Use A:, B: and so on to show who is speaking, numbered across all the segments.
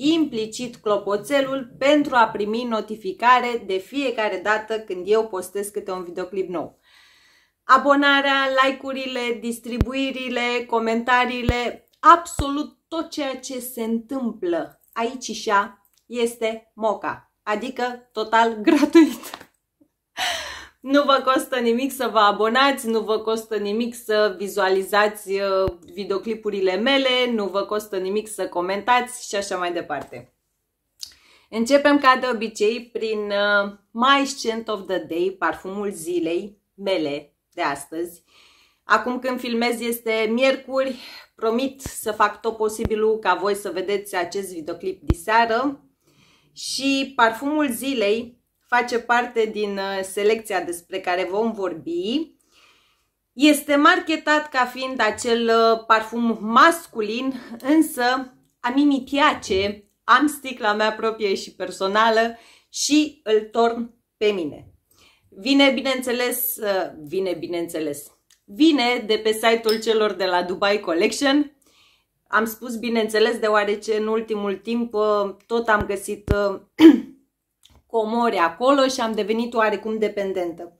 A: implicit clopoțelul pentru a primi notificare de fiecare dată când eu postez câte un videoclip nou. Abonarea, like-urile, distribuirile, comentariile, absolut tot ceea ce se întâmplă aici și așa este moca, adică total gratuit. Nu vă costă nimic să vă abonați, nu vă costă nimic să vizualizați uh, videoclipurile mele, nu vă costă nimic să comentați și așa mai departe. Începem ca de obicei prin uh, My Scent of the Day, parfumul zilei mele de astăzi. Acum când filmez este miercuri, promit să fac tot posibilul ca voi să vedeți acest videoclip diseară. Și parfumul zilei face parte din uh, selecția despre care vom vorbi. Este marketat ca fiind acel uh, parfum masculin, însă a mi am sticla mea proprie și personală și îl torn pe mine. Vine, bineînțeles, uh, vine, bineînțeles, vine de pe site-ul celor de la Dubai Collection. Am spus bineînțeles deoarece în ultimul timp tot am găsit comori acolo și am devenit oarecum dependentă.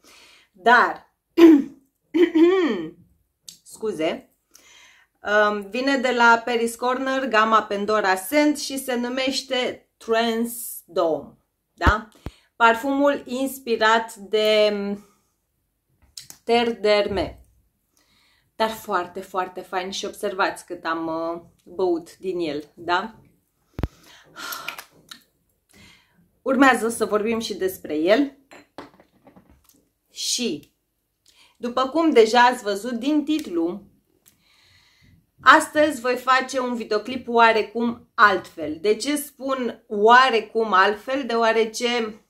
A: Dar, scuze, um, vine de la Paris Corner, gama Pandora Scent și se numește Trans Dome. Da? Parfumul inspirat de um, Ter Derme. Dar foarte, foarte fain și observați cât am uh, băut din el, da? Urmează să vorbim și despre el. Și, după cum deja ați văzut din titlu, astăzi voi face un videoclip oarecum altfel. De ce spun oarecum altfel? Deoarece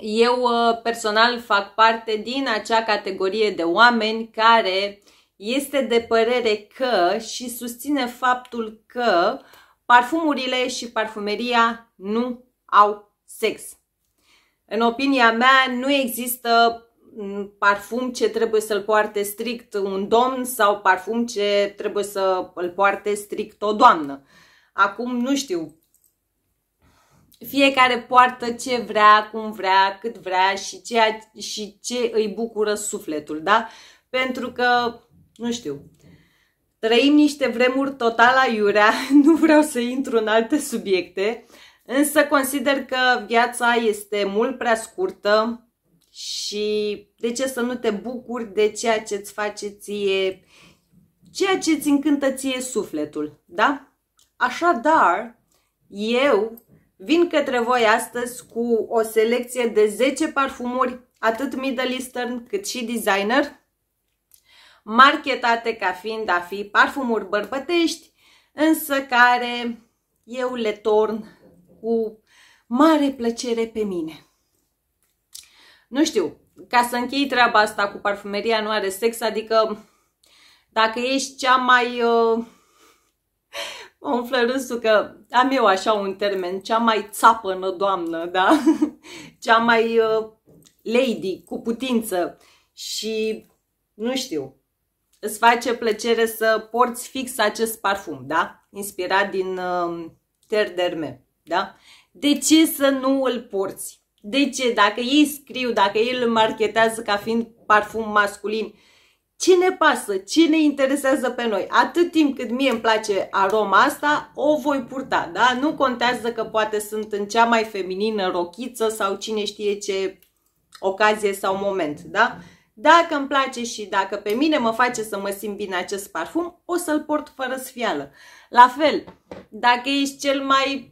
A: eu uh, personal fac parte din acea categorie de oameni care este de părere că și susține faptul că parfumurile și parfumeria nu au sex. În opinia mea, nu există parfum ce trebuie să-l poarte strict un domn sau parfum ce trebuie să l poarte strict o doamnă. Acum nu știu. Fiecare poartă ce vrea, cum vrea, cât vrea și, ceea, și ce îi bucură sufletul, da? Pentru că, nu știu, trăim niște vremuri total aiurea, nu vreau să intru în alte subiecte, uh, Însă consider că viața este mult prea scurtă și de ce să nu te bucuri de ceea ce îți face ție, ceea ce îți încântă ție sufletul, da? Așadar, eu vin către voi astăzi cu o selecție de 10 parfumuri, atât Middle Eastern cât și designer, marketate ca fiind a fi parfumuri bărbătești, însă care eu le torn cu mare plăcere pe mine. Nu știu, ca să închei treaba asta cu parfumeria nu are sex, adică dacă ești cea mai... Uh, mă umflă râsul că am eu așa un termen, cea mai țapănă doamnă, da? Cea mai uh, lady, cu putință și nu știu, îți face plăcere să porți fix acest parfum, da? Inspirat din uh, Terderme. Da? De ce să nu îl porți? De ce? Dacă ei scriu, dacă ei îl marketează ca fiind parfum masculin, ce ne pasă? Ce ne interesează pe noi? Atât timp cât mie îmi place aroma asta, o voi purta, da? Nu contează că poate sunt în cea mai feminină rochiță sau cine știe ce ocazie sau moment, da? Dacă îmi place și dacă pe mine mă face să mă simt bine acest parfum, o să-l port fără sfială. La fel, dacă ești cel mai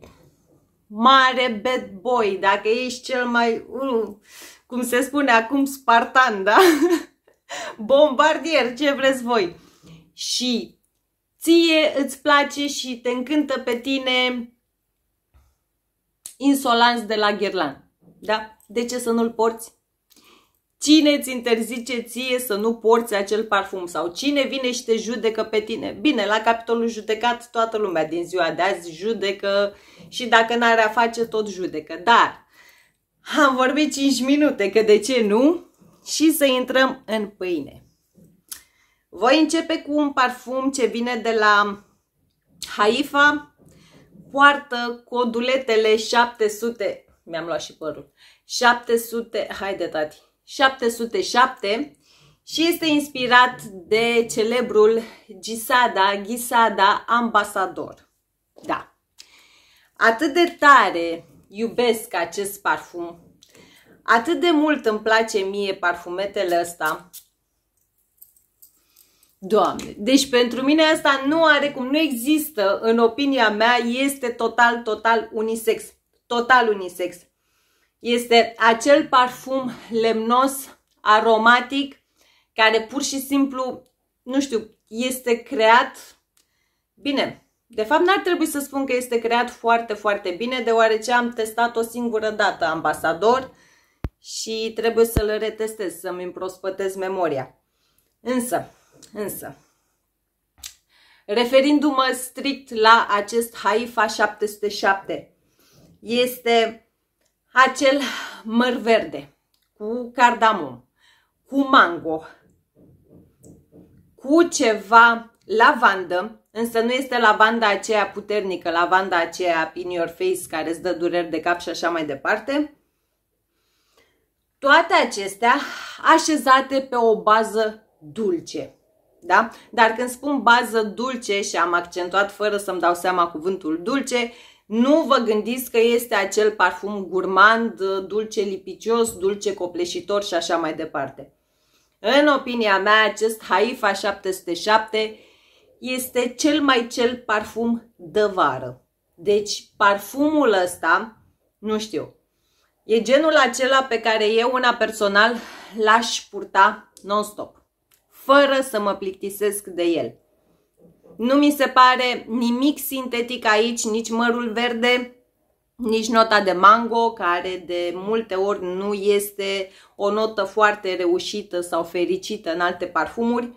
A: mare bad boy, dacă ești cel mai, uh, cum se spune acum, spartan, da? Bombardier, ce vreți voi. Și ție îți place și te încântă pe tine insolanți de la Gherlan, da? De ce să nu-l porți? Cine ți interzice ție să nu porți acel parfum sau cine vine și te judecă pe tine? Bine, la capitolul judecat toată lumea din ziua de azi judecă și dacă n-are a face tot judecă. Dar am vorbit 5 minute, că de ce nu? Și să intrăm în pâine. Voi începe cu un parfum ce vine de la Haifa, poartă coduletele 700, mi-am luat și părul, 700, haide tati, 707 și este inspirat de celebrul Gisada, Gisada ambasador. Da. Atât de tare iubesc acest parfum. Atât de mult îmi place mie parfumetele ăsta. Doamne, deci pentru mine asta nu are cum, nu există, în opinia mea, este total, total unisex. Total unisex. Este acel parfum lemnos, aromatic, care pur și simplu, nu știu, este creat bine. De fapt, n-ar trebui să spun că este creat foarte, foarte bine, deoarece am testat o singură dată ambasador și trebuie să-l retestez, să-mi împrospătez memoria. Însă, însă, referindu-mă strict la acest Haifa 707, este acel măr verde cu cardamom, cu mango, cu ceva lavandă, însă nu este lavanda aceea puternică, lavanda aceea in your face care îți dă dureri de cap și așa mai departe. Toate acestea așezate pe o bază dulce. Da? Dar când spun bază dulce și am accentuat fără să-mi dau seama cuvântul dulce, nu vă gândiți că este acel parfum gurmand, dulce lipicios, dulce copleșitor și așa mai departe. În opinia mea, acest Haifa 707 este cel mai cel parfum de vară. Deci parfumul ăsta, nu știu, e genul acela pe care eu una personal l-aș purta non-stop, fără să mă plictisesc de el. Nu mi se pare nimic sintetic aici, nici mărul verde, nici nota de mango, care de multe ori nu este o notă foarte reușită sau fericită în alte parfumuri.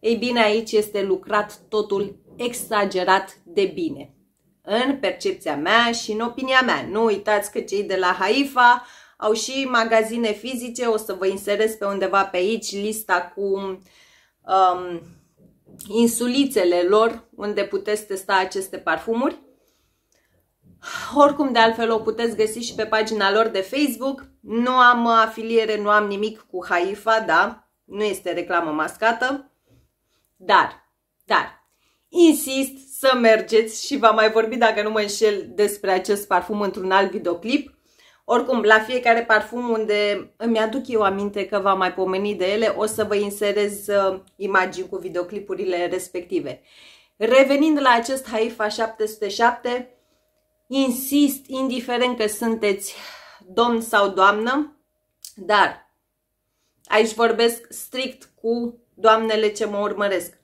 A: Ei bine, aici este lucrat totul exagerat de bine. În percepția mea și în opinia mea. Nu uitați că cei de la Haifa au și magazine fizice, o să vă inserez pe undeva pe aici lista cu um, insulițele lor unde puteți testa aceste parfumuri. Oricum, de altfel, o puteți găsi și pe pagina lor de Facebook. Nu am afiliere, nu am nimic cu Haifa, da, nu este reclamă mascată, dar, dar, insist să mergeți și v-am mai vorbit, dacă nu mă înșel, despre acest parfum într-un alt videoclip. Oricum, la fiecare parfum unde îmi aduc eu aminte că v-am mai pomenit de ele, o să vă inserez uh, imagini cu videoclipurile respective. Revenind la acest Haifa 707, insist, indiferent că sunteți domn sau doamnă, dar aici vorbesc strict cu doamnele ce mă urmăresc.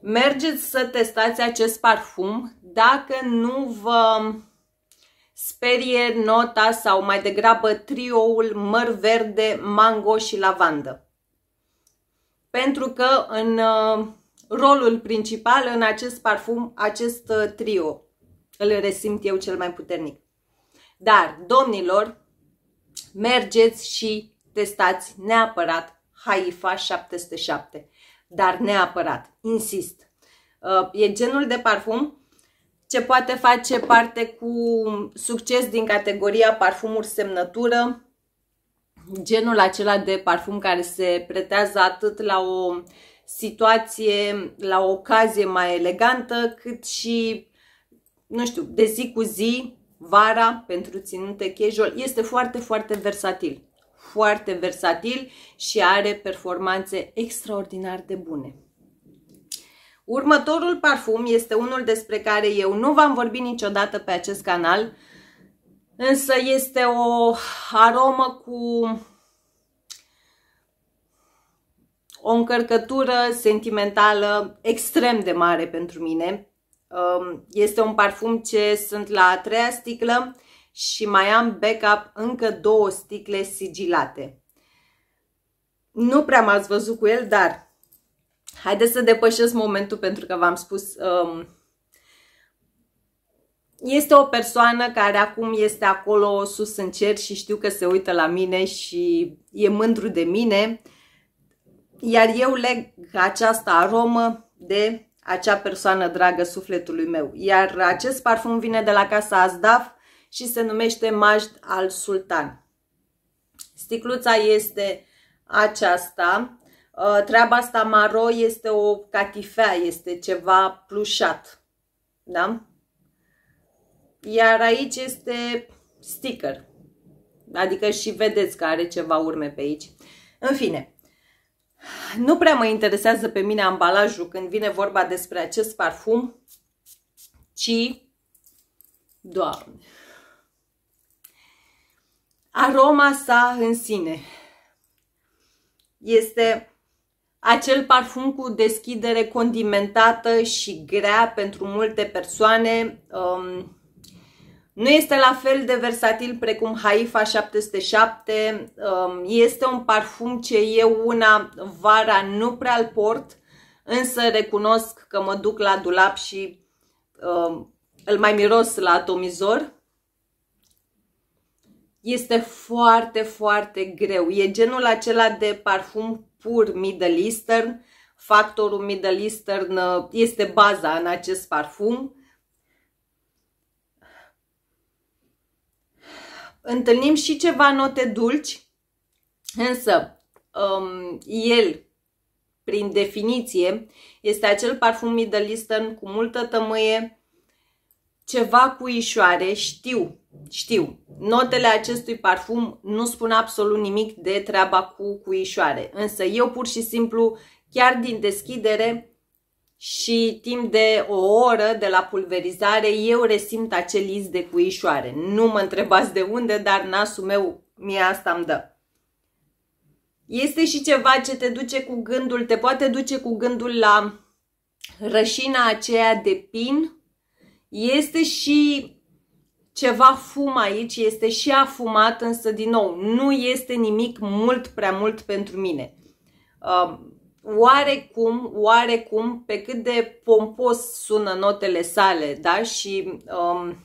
A: Mergeți să testați acest parfum dacă nu vă Sperie nota sau mai degrabă trioul măr verde, mango și lavandă. Pentru că în uh, rolul principal în acest parfum, acest uh, trio, îl resimt eu cel mai puternic. Dar, domnilor, mergeți și testați neapărat Haifa 707. Dar neapărat, insist. Uh, e genul de parfum ce poate face parte cu succes din categoria parfumuri semnătură, genul acela de parfum care se pretează atât la o situație, la o ocazie mai elegantă, cât și, nu știu, de zi cu zi, vara, pentru ținute casual, este foarte, foarte versatil. Foarte versatil și are performanțe extraordinar de bune. Următorul parfum este unul despre care eu nu v-am vorbit niciodată pe acest canal, însă este o aromă cu o încărcătură sentimentală extrem de mare pentru mine. Um, este un parfum ce sunt la a treia sticlă și mai am backup încă două sticle sigilate. Nu prea m-ați văzut cu el, dar Haideți să depășesc momentul pentru că v-am spus... Um, este o persoană care acum este acolo sus în cer și știu că se uită la mine și e mândru de mine, iar eu leg această aromă de acea persoană dragă sufletului meu. Iar acest parfum vine de la casa Azdaf și se numește Majd al Sultan. Sticluța este aceasta Uh, treaba asta maro este o catifea, este ceva plușat. Da? Iar aici este sticker. Adică și vedeți că are ceva urme pe aici. În fine, nu prea mă interesează pe mine ambalajul când vine vorba despre acest parfum, ci, doamne, aroma sa în sine. Este acel parfum cu deschidere condimentată și grea pentru multe persoane um, nu este la fel de versatil precum Haifa 707, um, este un parfum ce eu una vara nu prea îl port, însă recunosc că mă duc la dulap și um, îl mai miros la atomizor. Este foarte, foarte greu. E genul acela de parfum pur Middle Eastern. Factorul Middle Eastern uh, este baza în acest parfum. Întâlnim și ceva note dulci, însă um, el, prin definiție, este acel parfum Middle Eastern cu multă tămâie, ceva cu ișoare, știu știu, notele acestui parfum nu spun absolut nimic de treaba cu cuișoare, însă eu pur și simplu, chiar din deschidere și timp de o oră de la pulverizare, eu resimt acel iz de cuișoare. Nu mă întrebați de unde, dar nasul meu mie asta îmi dă. Este și ceva ce te duce cu gândul, te poate duce cu gândul la rășina aceea de pin. Este și ceva fum aici, este și afumat, însă din nou, nu este nimic mult prea mult pentru mine. Uh, oarecum, oarecum, pe cât de pompos sună notele sale, da? Și um,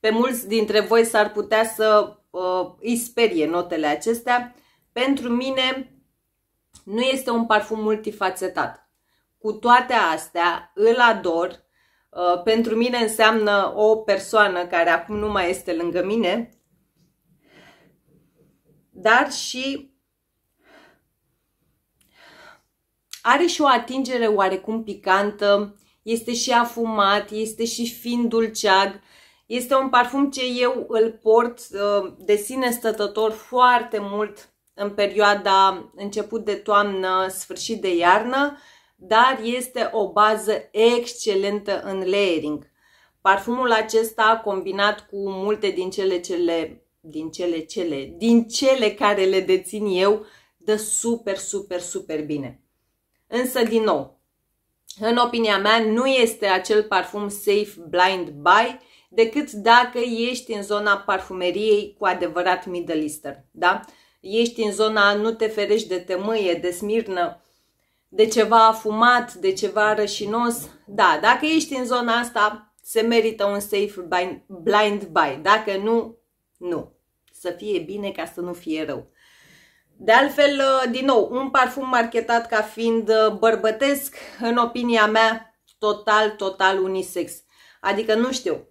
A: pe mulți dintre voi s-ar putea să uh, îi sperie notele acestea. Pentru mine nu este un parfum multifacetat. Cu toate astea, îl ador, Uh, pentru mine înseamnă o persoană care acum nu mai este lângă mine, dar și are și o atingere oarecum picantă, este și afumat, este și fin dulceag, este un parfum ce eu îl port uh, de sine stătător foarte mult în perioada început de toamnă, sfârșit de iarnă, dar este o bază excelentă în layering. Parfumul acesta, combinat cu multe din cele cele, din cele cele, din cele care le dețin eu, dă super, super, super bine. Însă, din nou, în opinia mea, nu este acel parfum safe blind buy decât dacă ești în zona parfumeriei cu adevărat middle eastern, da? Ești în zona nu te ferești de temâie, de smirnă, de ceva afumat, de ceva rășinos, da, dacă ești în zona asta, se merită un safe blind buy. Dacă nu, nu. Să fie bine ca să nu fie rău. De altfel, uh, din nou, un parfum marketat ca fiind uh, bărbătesc, în opinia mea, total, total unisex. Adică, nu știu,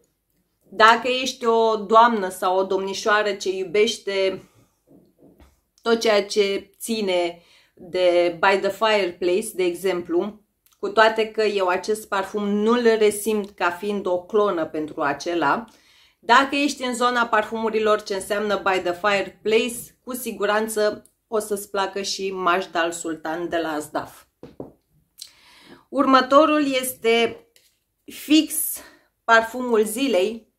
A: dacă ești o doamnă sau o domnișoară ce iubește tot ceea ce ține de By the Fireplace, de exemplu, cu toate că eu acest parfum nu-l resimt ca fiind o clonă pentru acela, dacă ești în zona parfumurilor ce înseamnă By the Fireplace, cu siguranță o să-ți placă și Majdal Sultan de la Azdaf. Următorul este fix parfumul zilei,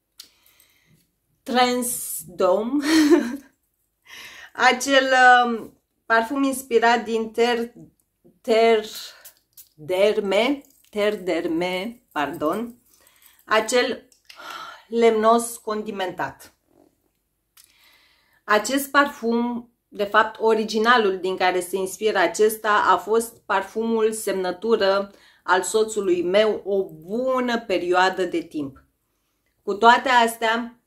A: Transdome, acel um, Parfum inspirat din ter, ter, derme, derme, pardon, acel lemnos condimentat. Acest parfum, de fapt originalul din care se inspiră acesta, a fost parfumul semnătură al soțului meu o bună perioadă de timp. Cu toate astea,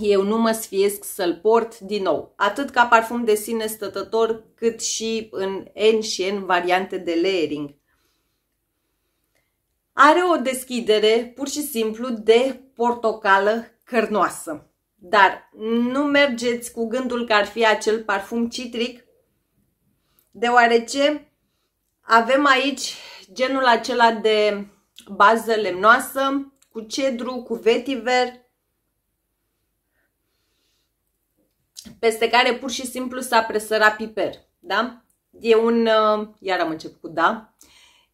A: eu nu mă sfiesc să-l port din nou, atât ca parfum de sine stătător, cât și în N și N variante de layering. Are o deschidere pur și simplu de portocală cărnoasă, dar nu mergeți cu gândul că ar fi acel parfum citric, deoarece avem aici genul acela de bază lemnoasă, cu cedru, cu vetiver, peste care pur și simplu s-a presărat piper. Da? E un, uh, iar am început cu da,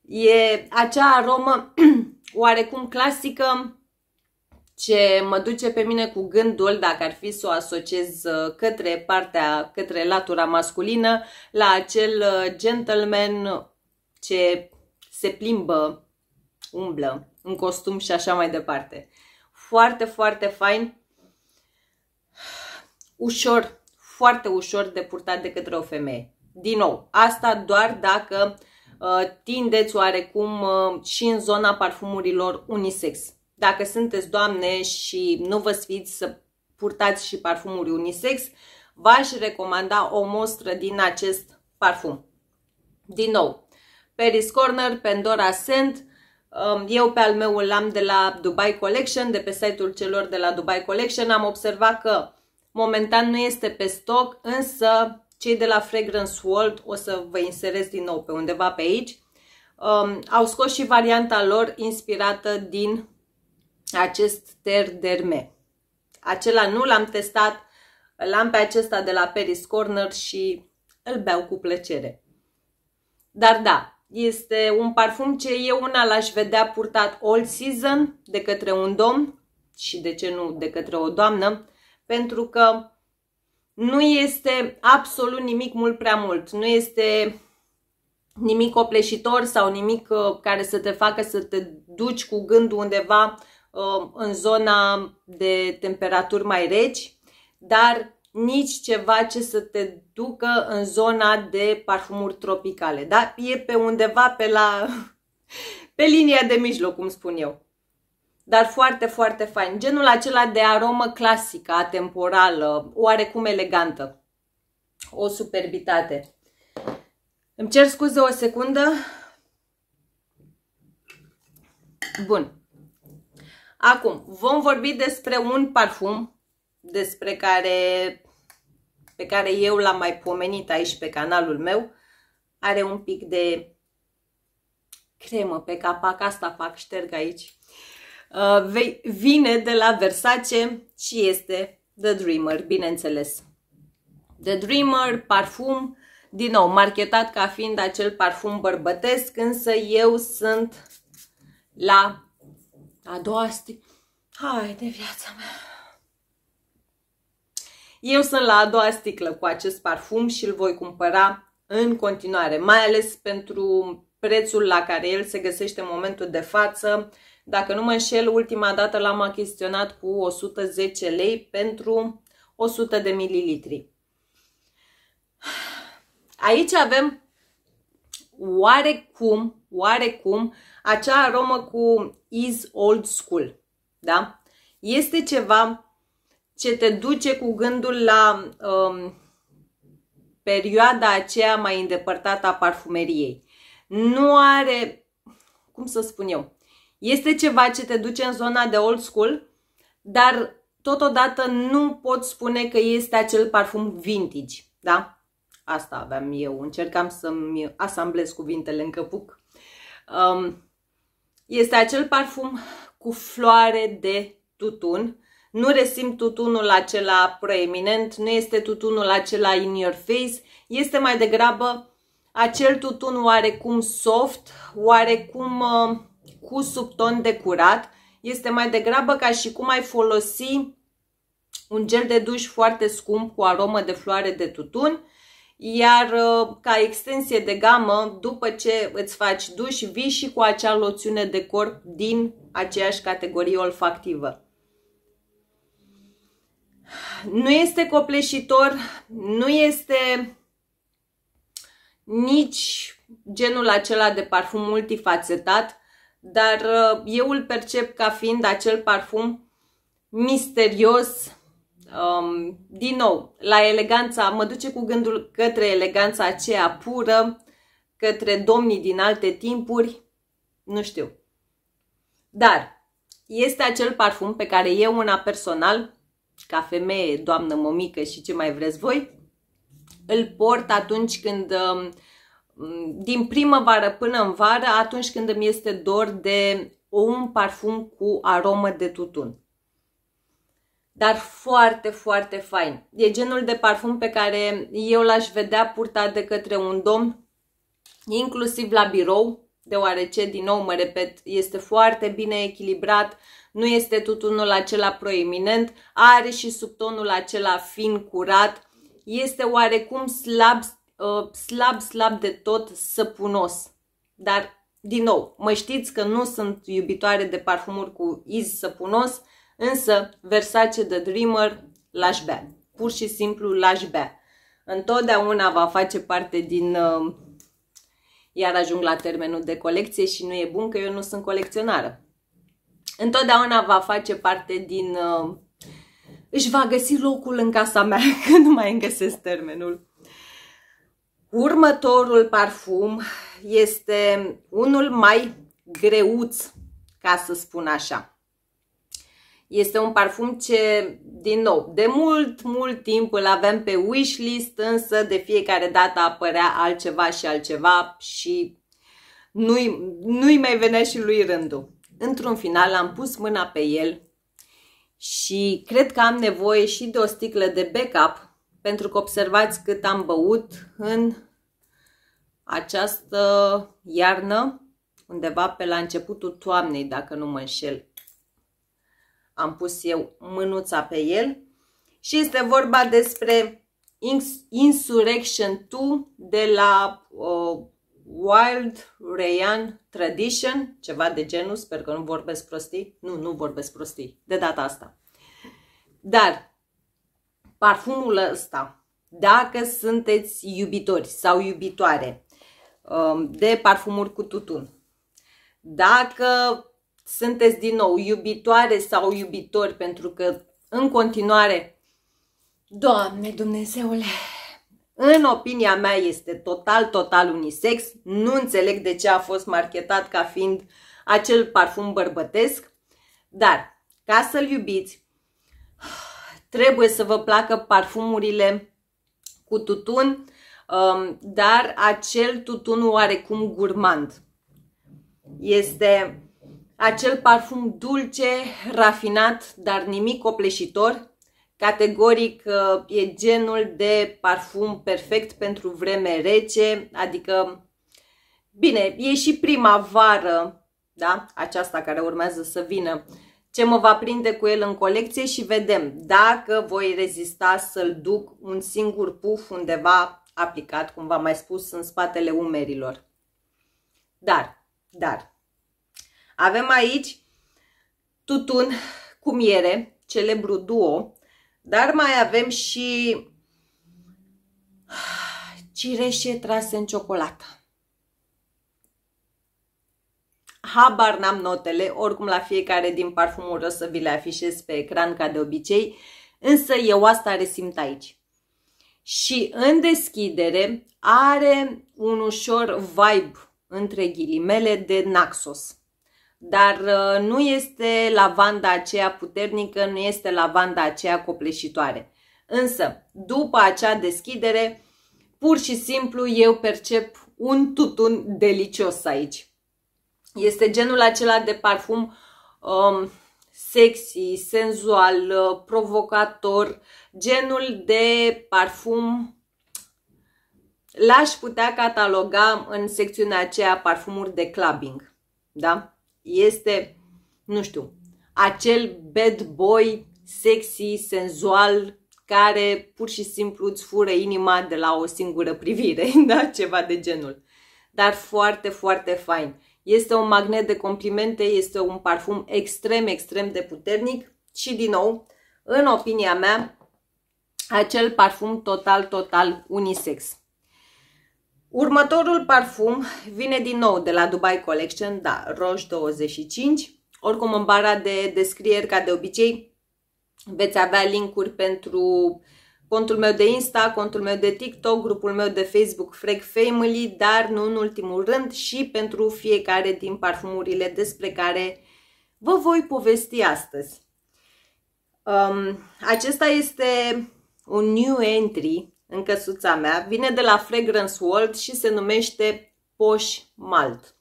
A: e acea aromă oarecum clasică ce mă duce pe mine cu gândul, dacă ar fi să o asociez uh, către partea, către latura masculină, la acel uh, gentleman ce se plimbă, umblă, în costum și așa mai departe. Foarte, foarte fain ușor, foarte ușor de purtat de către o femeie. Din nou, asta doar dacă uh, tindeți oarecum uh, și în zona parfumurilor unisex. Dacă sunteți doamne și nu vă sfiți să purtați și parfumuri unisex, v-aș recomanda o mostră din acest parfum. Din nou, Paris Corner, Pandora Scent, um, eu pe al meu l-am de la Dubai Collection, de pe site-ul celor de la Dubai Collection, am observat că Momentan nu este pe stoc, însă cei de la Fragrance World, o să vă inserez din nou pe undeva pe aici, um, au scos și varianta lor inspirată din acest ter derme. Acela nu l-am testat, l-am pe acesta de la Paris Corner și îl beau cu plăcere. Dar da, este un parfum ce eu una l-aș vedea purtat all season de către un domn și de ce nu de către o doamnă, pentru că nu este absolut nimic mult prea mult, nu este nimic opleșitor sau nimic uh, care să te facă să te duci cu gândul undeva uh, în zona de temperaturi mai reci, dar nici ceva ce să te ducă în zona de parfumuri tropicale. Da? E pe undeva pe la pe linia de mijloc, cum spun eu dar foarte, foarte fain. Genul acela de aromă clasică, atemporală, oarecum elegantă. O superbitate. Îmi cer scuze o secundă. Bun. Acum, vom vorbi despre un parfum despre care, pe care eu l-am mai pomenit aici pe canalul meu. Are un pic de cremă pe capac, asta fac, șterg aici. Uh, vine de la Versace și este The Dreamer, bineînțeles. The Dreamer, parfum, din nou, marketat ca fiind acel parfum bărbătesc, însă eu sunt la a doua sti... Hai de viața mea! Eu sunt la a doua sticlă cu acest parfum și îl voi cumpăra în continuare, mai ales pentru prețul la care el se găsește în momentul de față dacă nu mă înșel, ultima dată l-am achiziționat cu 110 lei pentru 100 de mililitri. Aici avem oarecum, oarecum, acea aromă cu is old school, da? Este ceva ce te duce cu gândul la um, perioada aceea mai îndepărtată a parfumeriei. Nu are, cum să spun eu, este ceva ce te duce în zona de old school, dar totodată nu pot spune că este acel parfum vintage, da? Asta aveam eu, încercam să-mi asamblez cuvintele în căpuc. Um, este acel parfum cu floare de tutun. Nu resim tutunul acela proeminent, nu este tutunul acela in your face, este mai degrabă acel tutun oarecum soft, oarecum... Uh, cu subton de curat. Este mai degrabă ca și cum ai folosi un gel de duș foarte scump cu aromă de floare de tutun, iar ă, ca extensie de gamă, după ce îți faci duș, vii și cu acea loțiune de corp din aceeași categorie olfactivă. Nu este copleșitor, nu este nici genul acela de parfum multifacetat, dar uh, eu îl percep ca fiind acel parfum misterios, um, din nou, la eleganța, mă duce cu gândul către eleganța aceea pură, către domnii din alte timpuri, nu știu. Dar este acel parfum pe care eu, una personal, ca femeie, doamnă, momică și ce mai vreți voi, îl port atunci când um, Mm, din primăvară până în vară, atunci când îmi este dor de un parfum cu aromă de tutun. Dar foarte, foarte fain. E genul de parfum pe care eu l-aș vedea purtat de către un domn, inclusiv la birou, deoarece, din nou, mă repet, este foarte bine echilibrat, nu este tutunul acela proeminent, are și subtonul acela fin curat, este oarecum slab Uh, slab, slab de tot săpunos. Dar, din nou, mă știți că nu sunt iubitoare de parfumuri cu iz săpunos, însă Versace The Dreamer l-aș bea. Pur și simplu l-aș bea. Întotdeauna va face parte din... Uh, iar ajung la termenul de colecție și nu e bun că eu nu sunt colecționară. Întotdeauna va face parte din... Uh, își va găsi locul în casa mea, că nu mai îngăsesc termenul. Următorul parfum este unul mai greuț, ca să spun așa. Este un parfum ce, din nou, de mult, mult timp îl avem pe wishlist, însă de fiecare dată apărea altceva și altceva și nu-i, nu-i mai venea și lui rândul. Într-un final am pus mâna pe el și cred că am nevoie și de o sticlă de backup pentru că observați cât am băut în această iarnă, undeva pe la începutul toamnei, dacă nu mă înșel. Am pus eu mânuța pe el și este vorba despre Insurrection 2 de la uh, Wild Rayan Tradition, ceva de genul, sper că nu vorbesc prostii. Nu, nu vorbesc prostii, de data asta. Dar parfumul ăsta, dacă sunteți iubitori sau iubitoare um, de parfumuri cu tutun, dacă sunteți din nou iubitoare sau iubitori, pentru că în continuare, Doamne Dumnezeule, în opinia mea este total, total unisex. Nu înțeleg de ce a fost marketat ca fiind acel parfum bărbătesc, dar ca să-l iubiți, Trebuie să vă placă parfumurile cu tutun, um, dar acel tutun oarecum gurmand. Este acel parfum dulce, rafinat, dar nimic opleșitor. Categoric uh, e genul de parfum perfect pentru vreme rece, adică, bine, e și primavară, da? Aceasta care urmează să vină ce mă va prinde cu el în colecție și vedem dacă voi rezista să-l duc un singur puf undeva aplicat, cum v-am mai spus, în spatele umerilor. Dar, dar, avem aici tutun cu miere, celebru duo, dar mai avem și cireșe trase în ciocolată habar n-am notele, oricum la fiecare din parfumuri o să vi le afișez pe ecran ca de obicei, însă eu asta resimt aici. Și în deschidere are un ușor vibe între ghilimele de Naxos. Dar uh, nu este lavanda aceea puternică, nu este lavanda aceea copleșitoare. Însă, după acea deschidere, pur și simplu eu percep un tutun delicios aici. Este genul acela de parfum um, sexy, senzual, uh, provocator, genul de parfum l-aș putea cataloga în secțiunea aceea parfumuri de clubbing. Da? Este, nu știu, acel bad boy sexy, senzual, care pur și simplu îți fură inima de la o singură privire, da? ceva de genul. Dar foarte, foarte fain. Este un magnet de complimente, este un parfum extrem, extrem de puternic și din nou, în opinia mea, acel parfum total, total unisex. Următorul parfum vine din nou de la Dubai Collection, da, Roche 25. Oricum, în bara de descrieri, ca de obicei, veți avea linkuri pentru uh, contul meu de Insta, contul meu de TikTok, grupul meu de Facebook Frag Family, dar nu în ultimul rând și pentru fiecare din parfumurile despre care vă voi povesti astăzi. Um, acesta este un new entry în căsuța mea, vine de la Fragrance World și se numește Poș Malt.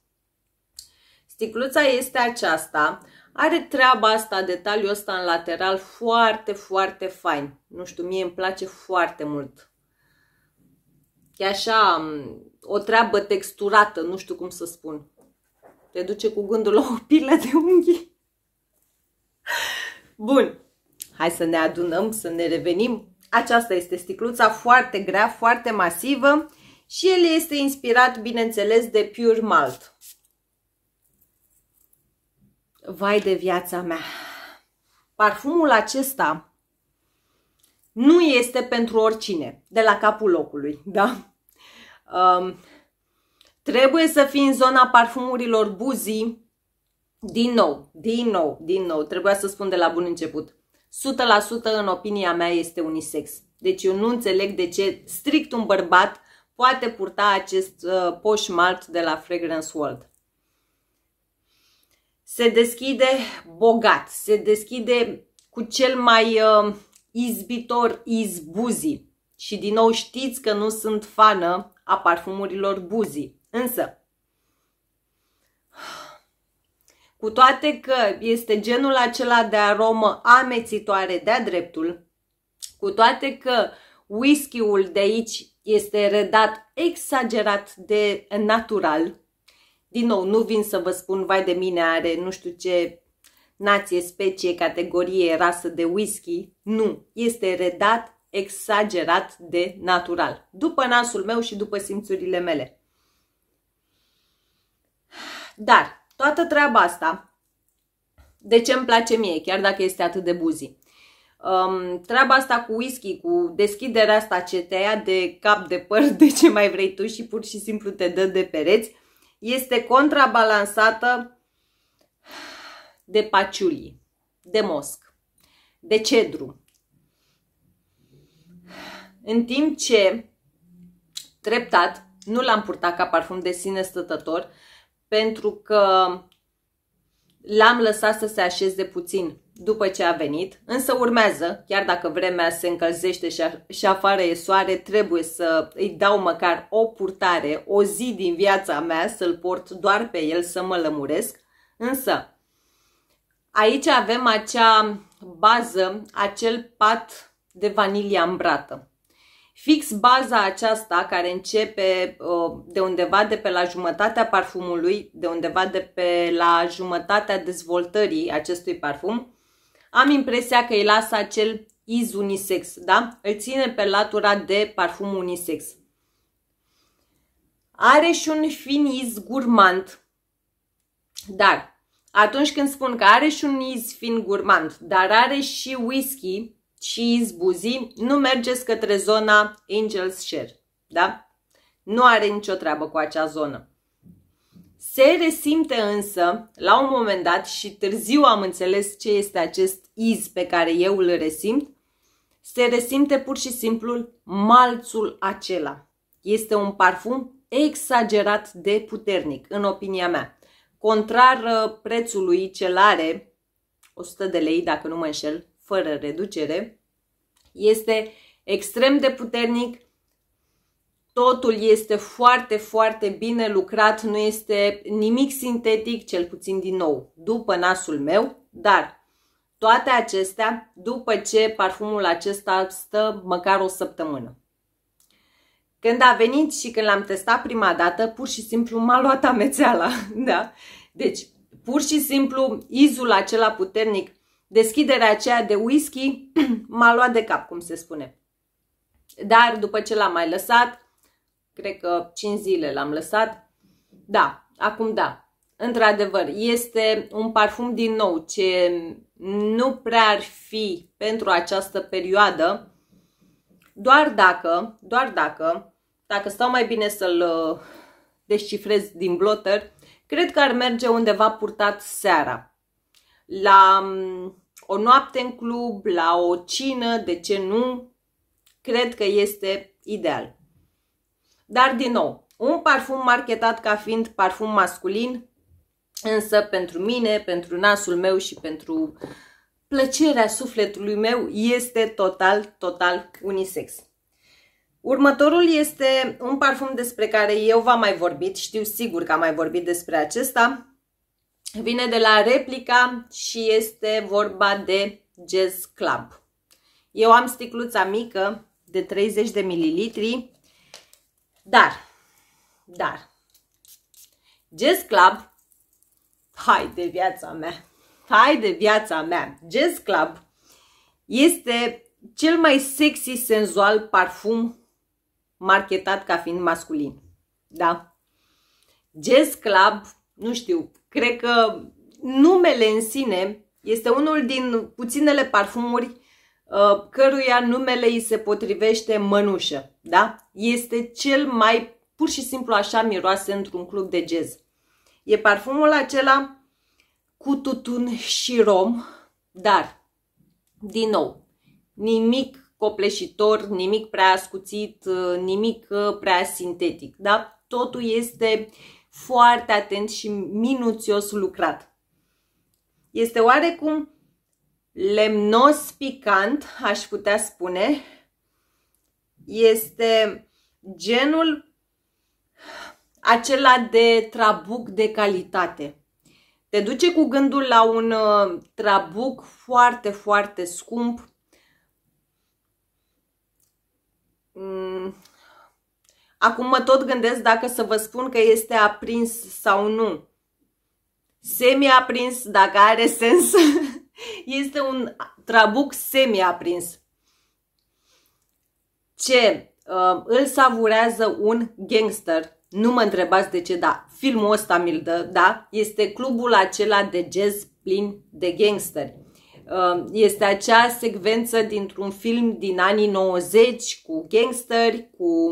A: Sticluța este aceasta, are treaba asta, detaliul ăsta în lateral, foarte, foarte fain. Nu știu, mie îmi place foarte mult. E așa, o treabă texturată, nu știu cum să spun. Te duce cu gândul la o pilă de unghii. Bun, hai să ne adunăm, să ne revenim. Aceasta este sticluța foarte grea, foarte masivă și el este inspirat, bineînțeles, de Pure Malt. Vai de viața mea! Parfumul acesta nu este pentru oricine, de la capul locului, da? Um, trebuie să fii în zona parfumurilor buzii, din nou, din nou, din nou, trebuia să spun de la bun început. 100% în opinia mea este unisex. Deci eu nu înțeleg de ce strict un bărbat poate purta acest uh, poșmalt de la Fragrance World se deschide bogat, se deschide cu cel mai uh, izbitor izbuzi. Și din nou știți că nu sunt fană a parfumurilor buzi. Însă, cu toate că este genul acela de aromă amețitoare de-a dreptul, cu toate că whisky-ul de aici este redat exagerat de natural, din nou, nu vin să vă spun, vai de mine, are nu știu ce nație, specie, categorie, rasă de whisky. Nu, este redat exagerat de natural. După nasul meu și după simțurile mele. Dar toată treaba asta, de ce îmi place mie, chiar dacă este atât de buzi. Um, treaba asta cu whisky, cu deschiderea asta ce te ia de cap, de păr, de ce mai vrei tu și pur și simplu te dă de pereți, este contrabalansată de paciulii, de mosc, de cedru. În timp ce treptat nu l-am purtat ca parfum de sine stătător pentru că l-am lăsat să se așeze puțin după ce a venit, însă urmează, chiar dacă vremea se încălzește și, a, și afară e soare, trebuie să îi dau măcar o purtare, o zi din viața mea să-l port doar pe el să mă lămuresc. Însă, aici avem acea bază, acel pat de vanilie ambrată. Fix baza aceasta care începe uh, de undeva de pe la jumătatea parfumului, de undeva de pe la jumătatea dezvoltării acestui parfum, am impresia că îi lasă acel iz unisex, da? Îl ține pe latura de parfum unisex. Are și un fin iz gurmand, dar atunci când spun că are și un iz fin gurmand, dar are și whisky și iz buzii, nu mergeți către zona Angel's Share, da? Nu are nicio treabă cu acea zonă. Se resimte însă, la un moment dat, și târziu am înțeles ce este acest iz pe care eu îl resimt, se resimte pur și simplu malțul acela. Este un parfum exagerat de puternic, în opinia mea. Contrar uh, prețului ce are 100 de lei, dacă nu mă înșel, fără reducere, este extrem de puternic, Totul este foarte, foarte bine lucrat, nu este nimic sintetic, cel puțin din nou, după nasul meu, dar toate acestea după ce parfumul acesta stă măcar o săptămână. Când a venit și când l-am testat prima dată, pur și simplu m-a luat amețeala, da? Deci, pur și simplu, izul acela puternic, deschiderea aceea de whisky m-a luat de cap, cum se spune. Dar după ce l-am mai lăsat, cred că 5 zile l-am lăsat. Da, acum da. Într-adevăr, este un parfum din nou ce nu prea ar fi pentru această perioadă, doar dacă, doar dacă, dacă stau mai bine să-l uh, descifrez din blotter, cred că ar merge undeva purtat seara. La um, o noapte în club, la o cină, de ce nu, cred că este ideal. Dar, din nou, un parfum marketat ca fiind parfum masculin, însă pentru mine, pentru nasul meu și pentru plăcerea sufletului meu este total, total unisex. Următorul este un parfum despre care eu v-am mai vorbit, știu sigur că am mai vorbit despre acesta. Vine de la Replica și este vorba de Jazz Club. Eu am sticluța mică de 30 de mililitri dar, dar, Jazz Club, hai de viața mea, hai de viața mea, Jazz Club este cel mai sexy, senzual parfum marketat ca fiind masculin. Da? Jazz Club, nu știu, cred că numele în sine este unul din puținele parfumuri Uh, căruia numele îi se potrivește mănușă, da? Este cel mai pur și simplu așa miroase într-un club de jazz. E parfumul acela cu tutun și rom, dar, din nou, nimic copleșitor, nimic prea ascuțit, uh, nimic uh, prea sintetic, da? Totul este foarte atent și minuțios lucrat. Este oarecum lemnos picant, aș putea spune, este genul acela de trabuc de calitate. Te duce cu gândul la un uh, trabuc foarte, foarte scump. Mm. Acum mă tot gândesc dacă să vă spun că este aprins sau nu. Semi-aprins, dacă are sens. Este un trabuc semi-aprins ce uh, îl savurează un gangster. Nu mă întrebați de ce, da, filmul ăsta mi-l dă, da, este clubul acela de jazz plin de gangsteri. Uh, este acea secvență dintr-un film din anii 90 cu gangsteri, cu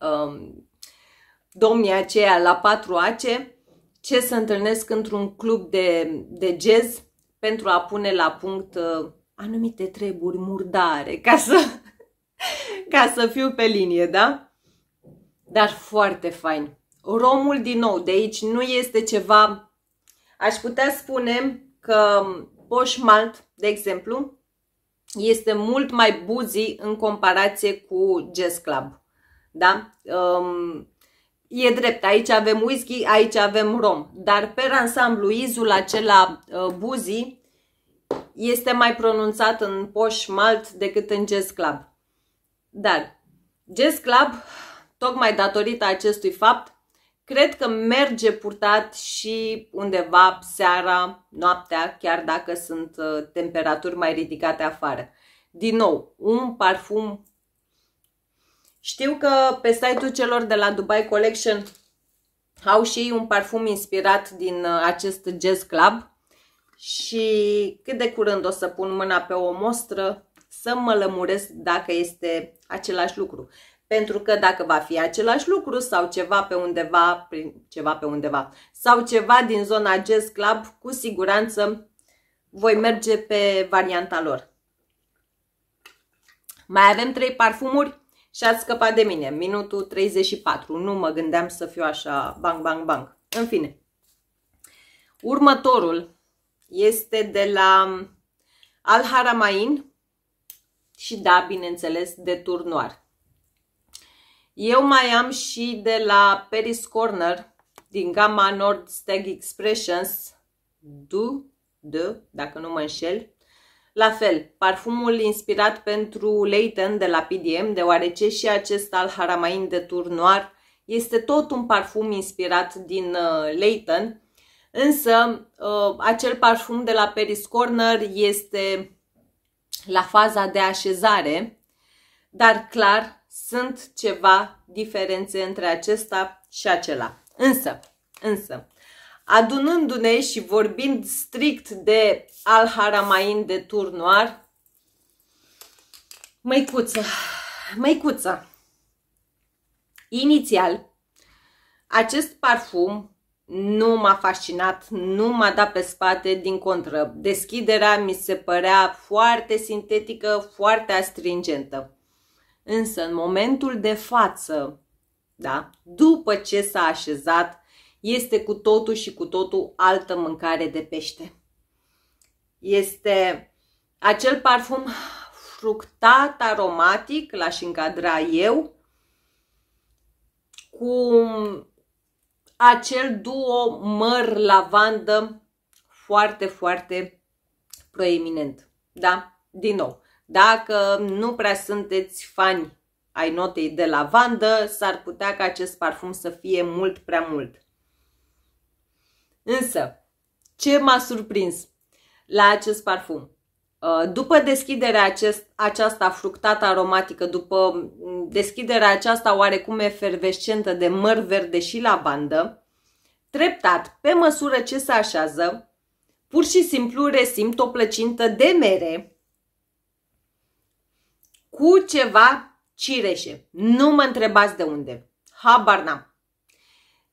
A: um, domnii aceia la patru ace, ce se întâlnesc într-un club de, de jazz pentru a pune la punct uh, anumite treburi murdare, ca să, ca să fiu pe linie, da? Dar foarte fain. Romul, din nou, de aici nu este ceva... Aș putea spune că poșmalt, de exemplu, este mult mai buzi în comparație cu jazz club. Da? Um, e drept, aici avem whisky, aici avem rom, dar pe ansamblu izul acela buzii, uh, buzi este mai pronunțat în poș malt decât în jazz club. Dar jazz club, tocmai datorită acestui fapt, cred că merge purtat și undeva seara, noaptea, chiar dacă sunt uh, temperaturi mai ridicate afară. Din nou, un parfum știu că pe site-ul celor de la Dubai Collection au și ei un parfum inspirat din uh, acest jazz club și cât de curând o să pun mâna pe o mostră să mă lămuresc dacă este același lucru. Pentru că dacă va fi același lucru sau ceva pe undeva, prin, ceva pe undeva, sau ceva din zona Jazz Club, cu siguranță voi merge pe varianta lor. Mai avem trei parfumuri și ați scăpat de mine, minutul 34. Nu mă gândeam să fiu așa, bang, bang, bang. În fine. Următorul este de la Al Haramain și da, bineînțeles, de turnoar. Eu mai am și de la Paris Corner din gama Nord Stag Expressions Du, de, dacă nu mă înșel, la fel, parfumul inspirat pentru Leighton de la PDM, deoarece și acest al Haramain de Turnoir este tot un parfum inspirat din uh, Leighton, însă uh, acel parfum de la Paris Corner este la faza de așezare, dar clar sunt ceva diferențe între acesta și acela. Însă, însă, adunându-ne și vorbind strict de Al-Haramain de Turnoar, măicuță, măicuță, inițial, acest parfum nu m-a fascinat, nu m-a dat pe spate, din contră. Deschiderea mi se părea foarte sintetică, foarte astringentă. Însă, în momentul de față, da, după ce s-a așezat, este cu totul și cu totul altă mâncare de pește. Este acel parfum fructat, aromatic, l-aș încadra eu, cu acel duo măr-lavandă foarte, foarte proeminent. Da? Din nou, dacă nu prea sunteți fani ai notei de lavandă, s-ar putea ca acest parfum să fie mult prea mult. Însă, ce m-a surprins la acest parfum? Uh, după deschiderea acest, aceasta fructată aromatică, după deschiderea aceasta oarecum efervescentă de măr verde și lavandă, treptat, pe măsură ce se așează, pur și simplu resimt o plăcintă de mere cu ceva cireșe. Nu mă întrebați de unde. Habar n-am.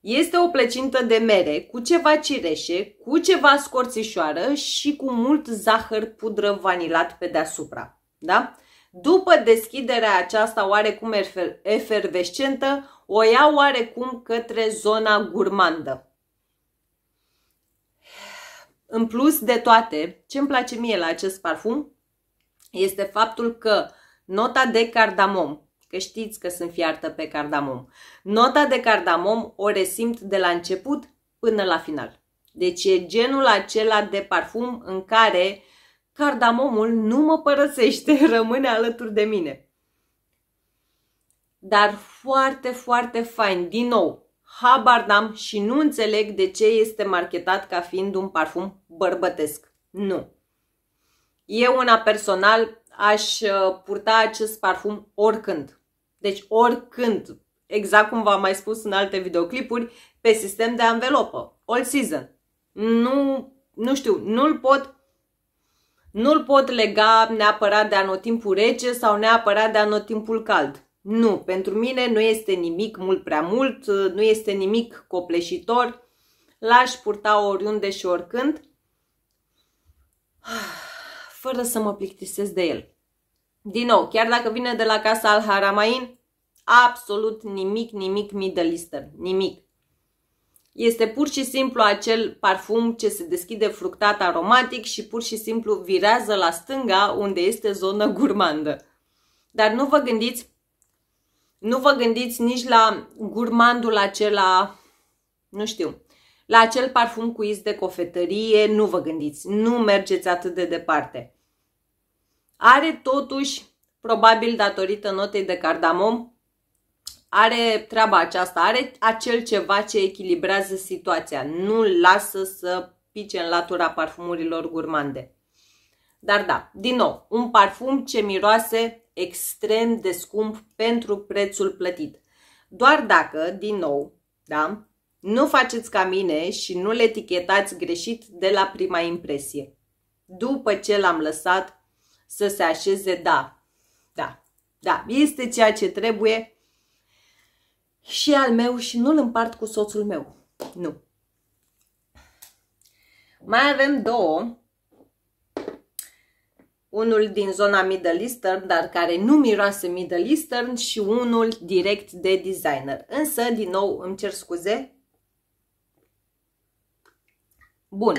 A: Este o plăcintă de mere cu ceva cireșe, cu ceva scorțișoară și cu mult zahăr pudră vanilat pe deasupra. Da? După deschiderea aceasta oarecum efervescentă, o iau oarecum către zona gurmandă. În plus de toate, ce îmi place mie la acest parfum este faptul că nota de cardamom că știți că sunt fiartă pe cardamom. Nota de cardamom o resimt de la început până la final. Deci e genul acela de parfum în care cardamomul nu mă părăsește, rămâne alături de mine. Dar foarte, foarte fain. Din nou, habar n-am și nu înțeleg de ce este marketat ca fiind un parfum bărbătesc. Nu. Eu, una personal, aș uh, purta acest parfum oricând. Deci oricând, exact cum v-am mai spus în alte videoclipuri, pe sistem de anvelopă, all season. Nu, nu știu, nu-l pot nu-l pot lega neapărat de anotimpul rece sau neapărat de anotimpul cald. Nu, pentru mine nu este nimic mult prea mult, nu este nimic copleșitor, l-aș purta oriunde și oricând, fără să mă plictisesc de el. Din nou, chiar dacă vine de la casa al Haramain, absolut nimic, nimic Middle Eastern, nimic. Este pur și simplu acel parfum ce se deschide fructat aromatic și pur și simplu virează la stânga unde este zona gurmandă. Dar nu vă gândiți nu vă gândiți nici la gurmandul acela, nu știu, la acel parfum cu iz de cofetărie, nu vă gândiți, nu mergeți atât de departe. Are totuși, probabil datorită notei de cardamom, are treaba aceasta, are acel ceva ce echilibrează situația, nu lasă să pice în latura parfumurilor gurmande. Dar da, din nou, un parfum ce miroase extrem de scump pentru prețul plătit. Doar dacă, din nou, da, nu faceți ca mine și nu le etichetați greșit de la prima impresie. După ce l-am lăsat să se așeze, da, da, da, este ceea ce trebuie și al meu și nu-l împart cu soțul meu. Nu. Mai avem două. Unul din zona Middle Eastern, dar care nu miroase Middle Eastern și unul direct de designer. Însă, din nou, îmi cer scuze. Bun.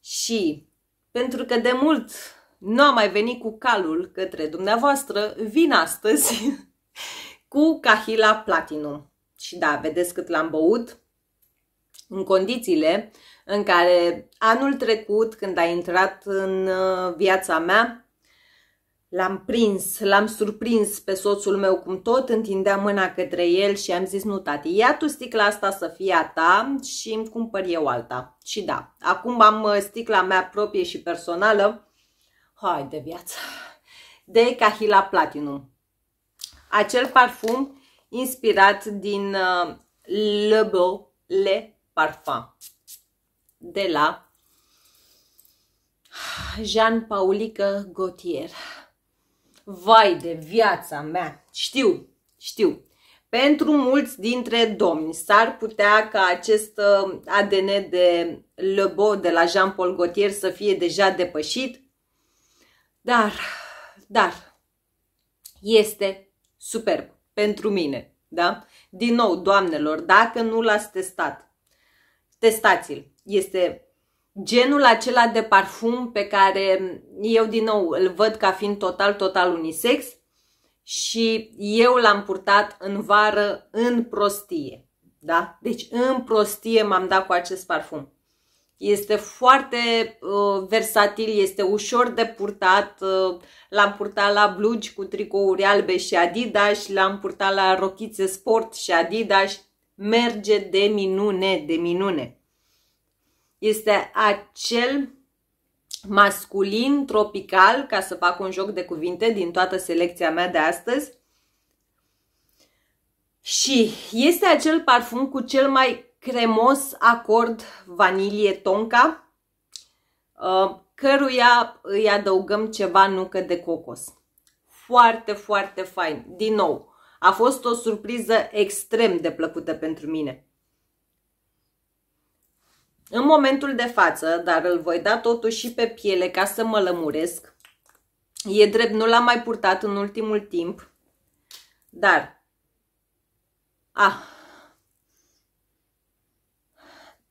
A: Și pentru că de mult nu am mai venit cu calul către dumneavoastră, vin astăzi cu Cahila Platinum. Și da, vedeți cât l-am băut în condițiile în care anul trecut, când a intrat în uh, viața mea, L-am prins, l-am surprins pe soțul meu cum tot întindea mâna către el și am zis, nu tati, ia tu sticla asta să fie a ta și îmi cumpăr eu alta. Și da, acum am uh, sticla mea proprie și personală, hai de viață, de Cahila Platinum. Acel parfum inspirat din uh, Le Beau Le Parfum de la Jean Paulică Gautier. Vai de viața mea! Știu, știu. Pentru mulți dintre domni s-ar putea ca acest ă, ADN de Le Beau de la Jean-Paul Gaultier să fie deja depășit, dar, dar, este superb pentru mine, da? Din nou, doamnelor, dacă nu l-ați testat, testați-l. Este genul acela de parfum pe care eu din nou îl văd ca fiind total, total unisex și eu l-am purtat în vară în prostie. Da? Deci în prostie m-am dat cu acest parfum. Este foarte uh, versatil, este ușor de purtat. Uh, l-am purtat la blugi cu tricouri albe și Adidas, l-am purtat la rochițe sport și Adidas. Merge de minune, de minune este acel masculin tropical, ca să fac un joc de cuvinte din toată selecția mea de astăzi. Și este acel parfum cu cel mai cremos acord vanilie tonka, uh, căruia îi adăugăm ceva nucă de cocos. Foarte, foarte fain. Din nou, a fost o surpriză extrem de plăcută pentru mine. În momentul de față, dar îl voi da totuși și pe piele ca să mă lămuresc. E drept, nu l-am mai purtat în ultimul timp, dar... Ah,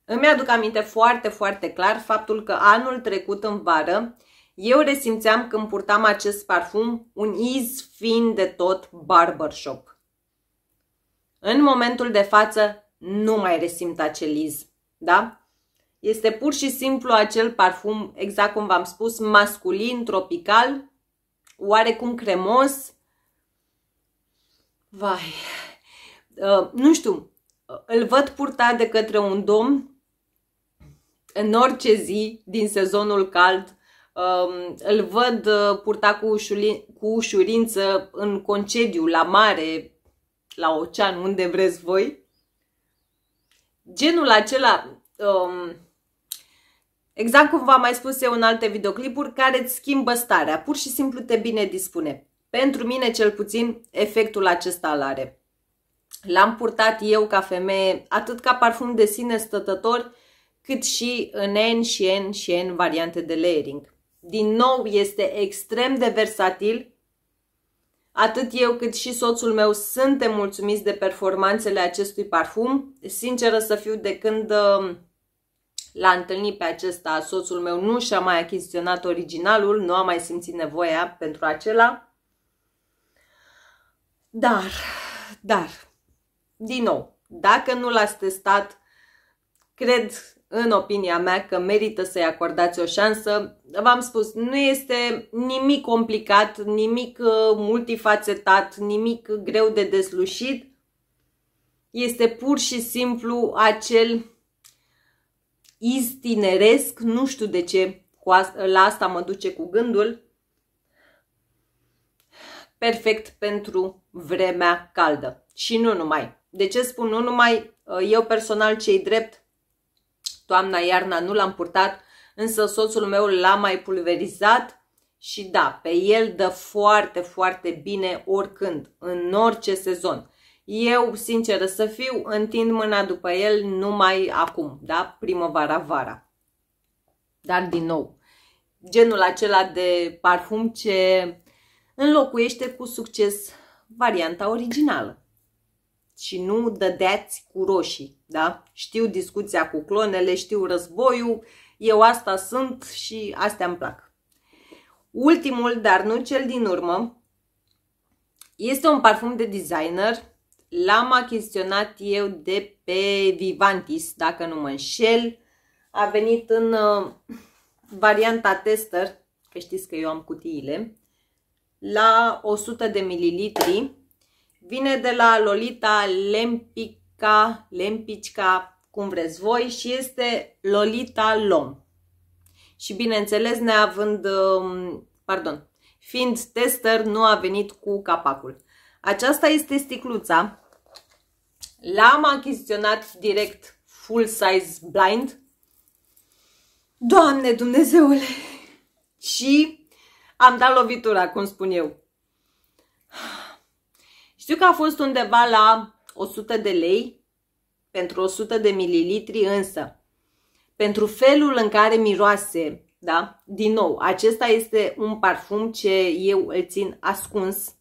A: îmi aduc aminte foarte, foarte clar faptul că anul trecut în vară eu resimțeam când purtam acest parfum un iz fin de tot barbershop. În momentul de față nu mai resimt acel iz, da? Este pur și simplu acel parfum, exact cum v-am spus, masculin, tropical, oarecum cremos. Vai, uh, nu știu, uh, îl văd purtat de către un domn în orice zi din sezonul cald. Um, îl văd uh, purtat cu, ușurință în concediu, la mare, la ocean, unde vreți voi. Genul acela... Um, Exact cum v-am mai spus eu în alte videoclipuri, care îți schimbă starea, pur și simplu te bine dispune. Pentru mine, cel puțin, efectul acesta îl are. L-am purtat eu ca femeie, atât ca parfum de sine stătător, cât și în N și N și N variante de layering. Din nou, este extrem de versatil. Atât eu cât și soțul meu suntem mulțumiți de performanțele acestui parfum. Sinceră să fiu, de când uh, L-a întâlnit pe acesta, soțul meu nu și-a mai achiziționat originalul, nu a mai simțit nevoia pentru acela. Dar, dar, din nou, dacă nu l-ați testat, cred în opinia mea că merită să-i acordați o șansă. V-am spus, nu este nimic complicat, nimic uh, multifacetat, nimic greu de deslușit. Este pur și simplu acel Istineresc, nu știu de ce la asta mă duce cu gândul, perfect pentru vremea caldă. Și nu numai. De ce spun nu numai? Uh, eu personal, cei drept, toamna, iarna, nu l-am purtat, însă soțul meu l-a mai pulverizat și da, pe el dă foarte, foarte bine oricând, în orice sezon. Eu, sinceră să fiu, întind mâna după el numai acum, da? Primăvara-vara. Dar, din nou, genul acela de parfum ce înlocuiește cu succes varianta originală. Și nu dădeați cu roșii, da? Știu discuția cu clonele, știu războiul, eu asta sunt și astea îmi plac. Ultimul, dar nu cel din urmă, este un parfum de designer L-am achiziționat eu de pe Vivantis, dacă nu mă înșel. A venit în uh, varianta tester, că știți că eu am cutiile, la 100 de mililitri. Vine de la Lolita Lempica, Lempicca, cum vreți voi, și este Lolita Lom. Și bineînțeles, neavând, um, pardon, fiind tester, nu a venit cu capacul. Aceasta este sticluța. L-am achiziționat direct full size blind. Doamne Dumnezeule! Și am dat lovitura, cum spun eu. Știu că a fost undeva la 100 de lei pentru 100 de mililitri, însă pentru felul în care miroase, da? Din nou, acesta este un parfum ce eu îl țin ascuns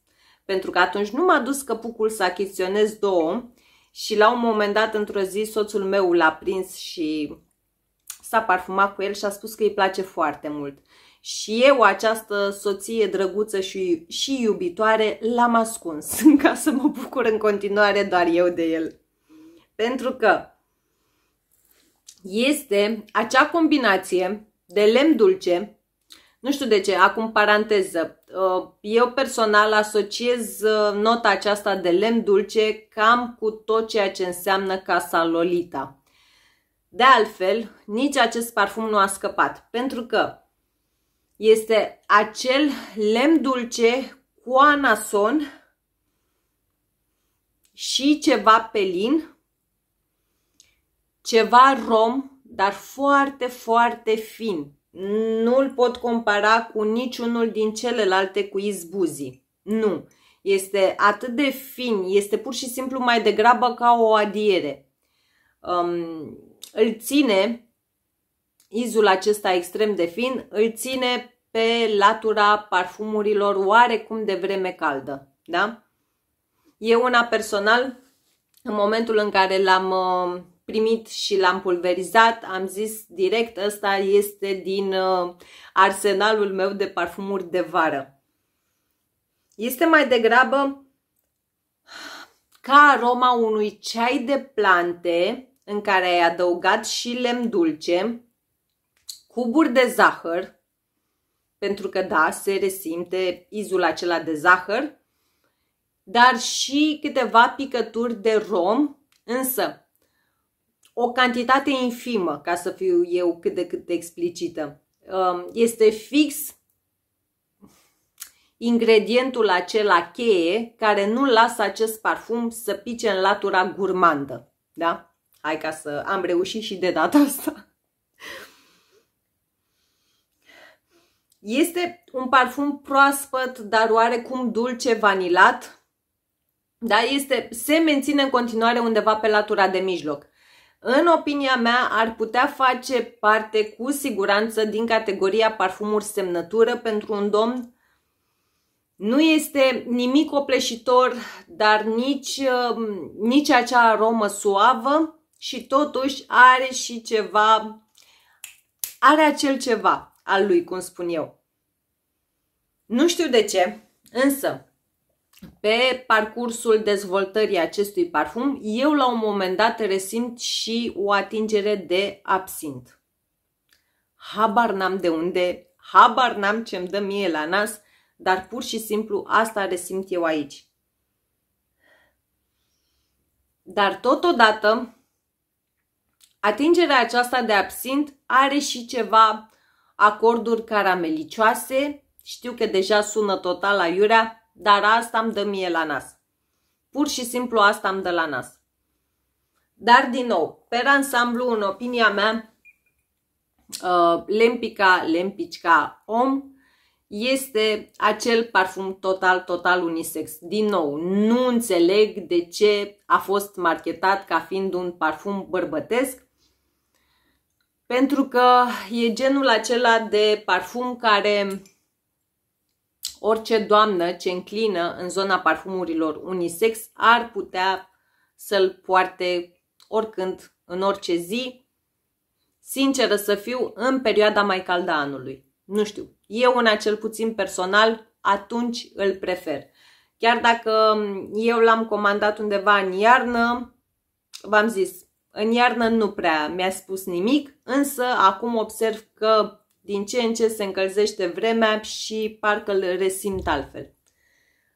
A: pentru că atunci nu m-a dus căpucul să achiziționez două și la un moment dat, într-o zi, soțul meu l-a prins și s-a parfumat cu el și a spus că îi place foarte mult. Și eu această soție drăguță și, și iubitoare l-am ascuns ca să mă bucur în continuare doar eu de el. Pentru că este acea combinație de lemn dulce nu știu de ce, acum paranteză. Uh, eu personal asociez uh, nota aceasta de lemn dulce cam cu tot ceea ce înseamnă Casa Lolita. De altfel, nici acest parfum nu a scăpat, pentru că este acel lemn dulce cu anason și ceva pelin, ceva rom, dar foarte, foarte fin. Nu îl pot compara cu niciunul din celelalte cu izbuzii. Nu. Este atât de fin, este pur și simplu mai degrabă ca o adiere. Um, îl ține, izul acesta extrem de fin, îl ține pe latura parfumurilor oarecum de vreme caldă. Da? Eu una personal, în momentul în care l-am uh, primit și l-am pulverizat, am zis direct ăsta este din uh, arsenalul meu de parfumuri de vară. Este mai degrabă ca aroma unui ceai de plante în care ai adăugat și lemn dulce, cuburi de zahăr, pentru că da, se resimte izul acela de zahăr, dar și câteva picături de rom, însă o cantitate infimă, ca să fiu eu cât de cât explicită. Um, este fix ingredientul acela cheie care nu lasă acest parfum să pice în latura gurmandă. Da? Hai ca să am reușit și de data asta. Este un parfum proaspăt, dar oarecum dulce, vanilat. Da? Este, se menține în continuare undeva pe latura de mijloc în opinia mea, ar putea face parte cu siguranță din categoria parfumuri semnătură pentru un domn. Nu este nimic opleșitor, dar nici, um, nici acea aromă suavă și totuși are și ceva, are acel ceva al lui, cum spun eu. Nu știu de ce, însă pe parcursul dezvoltării acestui parfum, eu la un moment dat resimt și o atingere de absint. Habar n-am de unde, habar n-am ce-mi dă mie la nas, dar pur și simplu asta resimt eu aici. Dar totodată, atingerea aceasta de absint are și ceva acorduri caramelicioase. Știu că deja sună total aiurea, dar asta îmi dă mie la nas. Pur și simplu asta îmi dă la nas. Dar, din nou, pe ansamblu, în opinia mea, uh, Lempica, Lempicca Om este acel parfum total, total unisex. Din nou, nu înțeleg de ce a fost marketat ca fiind un parfum bărbătesc, pentru că e genul acela de parfum care Orice doamnă ce înclină în zona parfumurilor unisex ar putea să-l poarte oricând, în orice zi. Sinceră să fiu, în perioada mai caldă a anului. Nu știu, eu în acel puțin personal atunci îl prefer. Chiar dacă mm, eu l-am comandat undeva în iarnă, v-am zis, în iarnă nu prea mi-a spus nimic, însă acum observ că din ce în ce se încălzește vremea și parcă îl resimt altfel.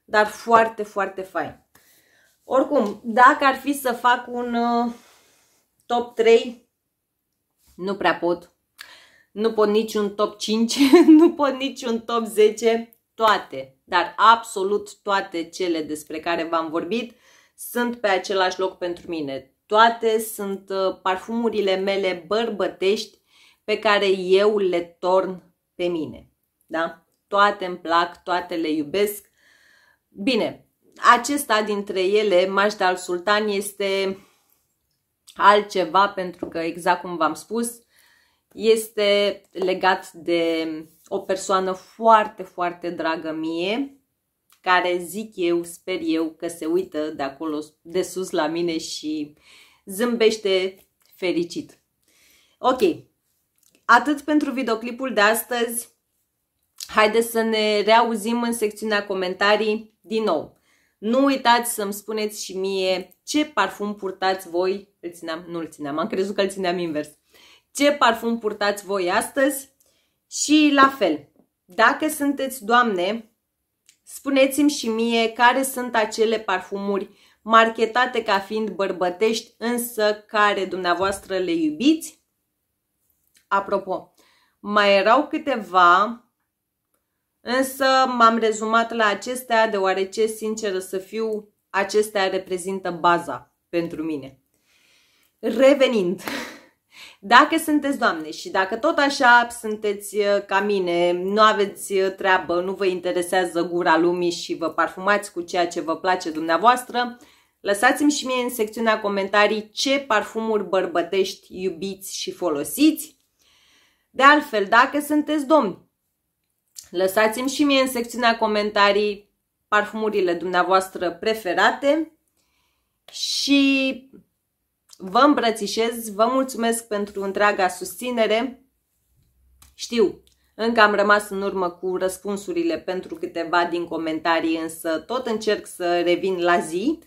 A: Dar foarte, foarte fain. Oricum, dacă ar fi să fac un uh, top 3, nu prea pot. Nu pot nici un top 5, nu pot nici un top 10, toate, dar absolut toate cele despre care v-am vorbit sunt pe același loc pentru mine. Toate sunt uh, parfumurile mele bărbătești pe care eu le torn pe mine. Da? Toate îmi plac, toate le iubesc. Bine, acesta dintre ele, Majda al Sultan, este altceva pentru că, exact cum v-am spus, este legat de o persoană foarte, foarte dragă mie, care zic eu, sper eu, că se uită de acolo, de sus la mine și zâmbește fericit. Ok, Atât pentru videoclipul de astăzi. Haideți să ne reauzim în secțiunea comentarii din nou. Nu uitați să-mi spuneți și mie ce parfum purtați voi. Îl țineam, nu îl țineam, am crezut că îl țineam invers. Ce parfum purtați voi astăzi? Și la fel, dacă sunteți doamne, spuneți-mi și mie care sunt acele parfumuri marketate ca fiind bărbătești, însă care dumneavoastră le iubiți Apropo, mai erau câteva, însă m-am rezumat la acestea deoarece, sinceră să fiu, acestea reprezintă baza pentru mine. Revenind, dacă sunteți doamne și dacă tot așa sunteți uh, ca mine, nu aveți uh, treabă, nu vă interesează gura lumii și vă parfumați cu ceea ce vă place dumneavoastră, lăsați-mi și mie în secțiunea comentarii ce parfumuri bărbătești iubiți și folosiți de altfel, dacă sunteți domni, lăsați-mi și mie în secțiunea comentarii parfumurile dumneavoastră preferate și vă îmbrățișez, vă mulțumesc pentru întreaga susținere. Știu, încă am rămas în urmă cu răspunsurile pentru câteva din comentarii, însă tot încerc să revin la zi.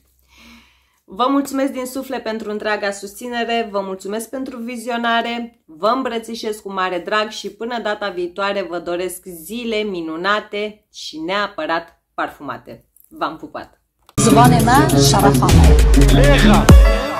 A: Vă mulțumesc din suflet pentru întreaga susținere, vă mulțumesc pentru vizionare, vă îmbrățișez cu mare drag și până data viitoare vă doresc zile minunate și neapărat parfumate. V-am pupat! زبان من